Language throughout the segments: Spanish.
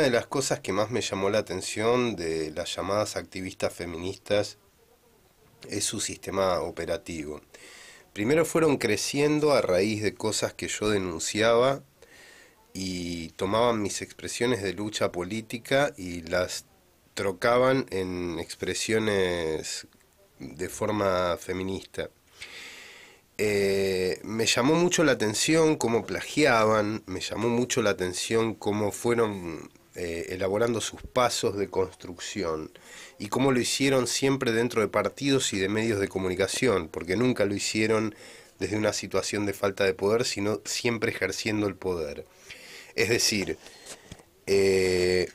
de las cosas que más me llamó la atención de las llamadas activistas feministas es su sistema operativo. Primero fueron creciendo a raíz de cosas que yo denunciaba y tomaban mis expresiones de lucha política y las trocaban en expresiones de forma feminista. Eh, me llamó mucho la atención cómo plagiaban, me llamó mucho la atención cómo fueron eh, elaborando sus pasos de construcción y cómo lo hicieron siempre dentro de partidos y de medios de comunicación, porque nunca lo hicieron desde una situación de falta de poder, sino siempre ejerciendo el poder. Es decir, eh,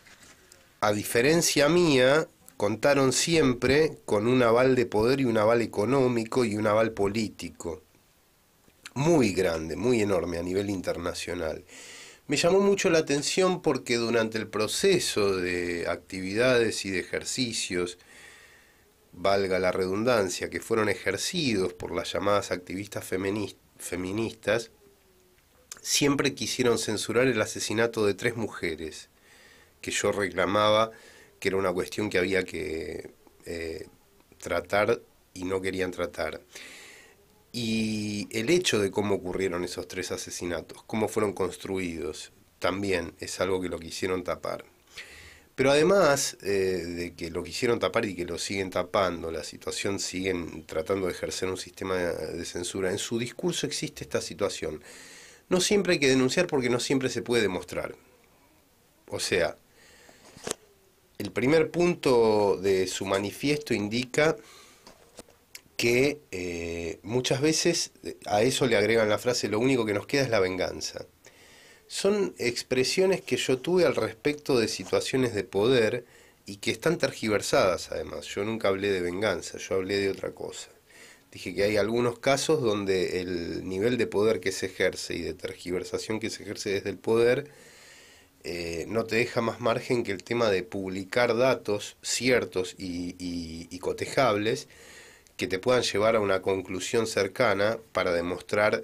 a diferencia mía, contaron siempre con un aval de poder y un aval económico y un aval político, muy grande, muy enorme a nivel internacional. Me llamó mucho la atención porque durante el proceso de actividades y de ejercicios, valga la redundancia, que fueron ejercidos por las llamadas activistas feministas, siempre quisieron censurar el asesinato de tres mujeres, que yo reclamaba que era una cuestión que había que eh, tratar y no querían tratar. Y el hecho de cómo ocurrieron esos tres asesinatos, cómo fueron construidos, también es algo que lo quisieron tapar. Pero además eh, de que lo quisieron tapar y que lo siguen tapando, la situación siguen tratando de ejercer un sistema de censura, en su discurso existe esta situación. No siempre hay que denunciar porque no siempre se puede demostrar. O sea, el primer punto de su manifiesto indica que eh, muchas veces eh, a eso le agregan la frase lo único que nos queda es la venganza. Son expresiones que yo tuve al respecto de situaciones de poder y que están tergiversadas además. Yo nunca hablé de venganza, yo hablé de otra cosa. Dije que hay algunos casos donde el nivel de poder que se ejerce y de tergiversación que se ejerce desde el poder eh, no te deja más margen que el tema de publicar datos ciertos y, y cotejables que te puedan llevar a una conclusión cercana para demostrar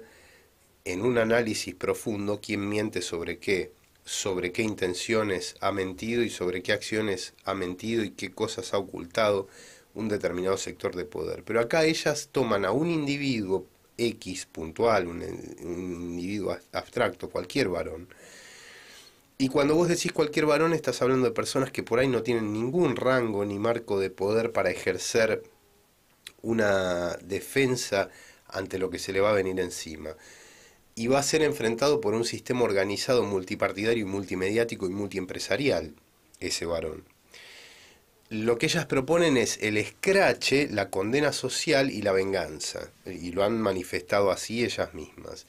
en un análisis profundo quién miente sobre qué, sobre qué intenciones ha mentido y sobre qué acciones ha mentido y qué cosas ha ocultado un determinado sector de poder. Pero acá ellas toman a un individuo X puntual, un, individuo abstracto, cualquier varón, y cuando vos decís cualquier varón, estás hablando de personas que por ahí no tienen ningún rango ni marco de poder para ejercer una defensa ante lo que se le va a venir encima. Y va a ser enfrentado por un sistema organizado multipartidario y multimediático y multiempresarial, ese varón. Lo que ellas proponen es el escrache, la condena social y la venganza. Y lo han manifestado así ellas mismas.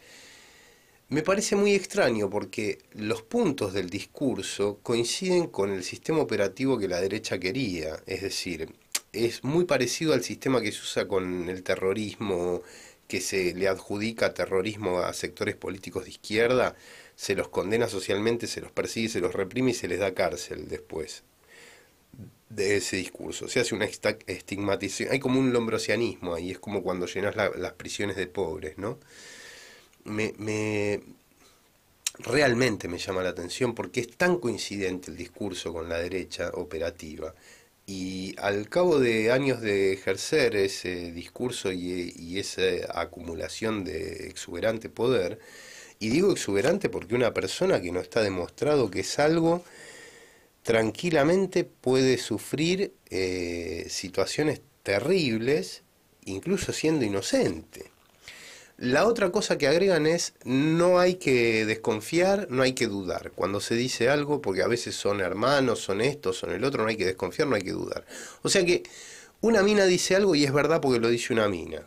Me parece muy extraño porque los puntos del discurso coinciden con el sistema operativo que la derecha quería, es decir, es muy parecido al sistema que se usa con el terrorismo, que se le adjudica terrorismo a sectores políticos de izquierda, se los condena socialmente, se los persigue, se los reprime y se les da cárcel después de ese discurso. Se hace una estigmatización, hay como un lombrosianismo ahí, es como cuando llenas las prisiones de pobres, ¿no? Me, me, realmente me llama la atención porque es tan coincidente el discurso con la derecha operativa y al cabo de años de ejercer ese discurso y, esa acumulación de exuberante poder, y digo exuberante porque una persona que no está demostrado que es algo, tranquilamente puede sufrir eh, situaciones terribles, incluso siendo inocente. La otra cosa que agregan es no hay que desconfiar, no hay que dudar. Cuando se dice algo, porque a veces son hermanos, son estos, son el otro, no hay que desconfiar, no hay que dudar. O sea que una mina dice algo y es verdad porque lo dice una mina.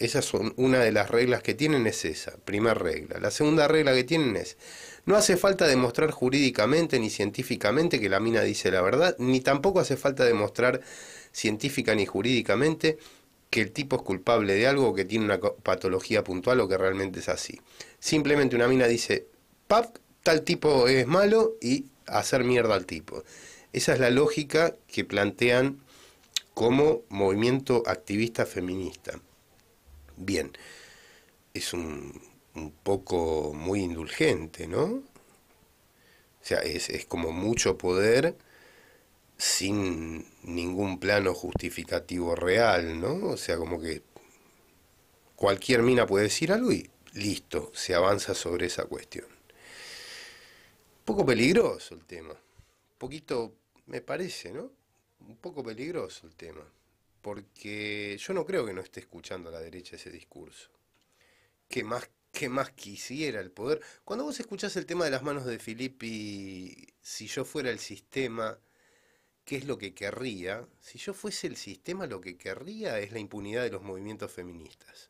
Esa es una de las reglas que tienen, es esa, primera regla. La segunda regla que tienen es, no hace falta demostrar jurídicamente ni científicamente que la mina dice la verdad, ni tampoco hace falta demostrar científica ni jurídicamente que el tipo es culpable de algo que tiene una patología puntual o que realmente es así. Simplemente una mina dice, pap, tal tipo es malo y hacer mierda al tipo. Esa es la lógica que plantean como movimiento activista feminista. Bien, es un, poco muy indulgente, ¿no? O sea, es, es como mucho poder sin ningún plano justificativo real, ¿no? O sea, como que cualquier mina puede decir algo y listo, se avanza sobre esa cuestión. Un poco peligroso el tema, un poquito, me parece, ¿no? Un poco peligroso el tema, porque yo no creo que no esté escuchando a la derecha ese discurso. ¿Qué más, qué más quisiera el poder? Cuando vos escuchás el tema de las manos de Filippi, si yo fuera el sistema, qué es lo que querría, si yo fuese el sistema lo que querría es la impunidad de los movimientos feministas.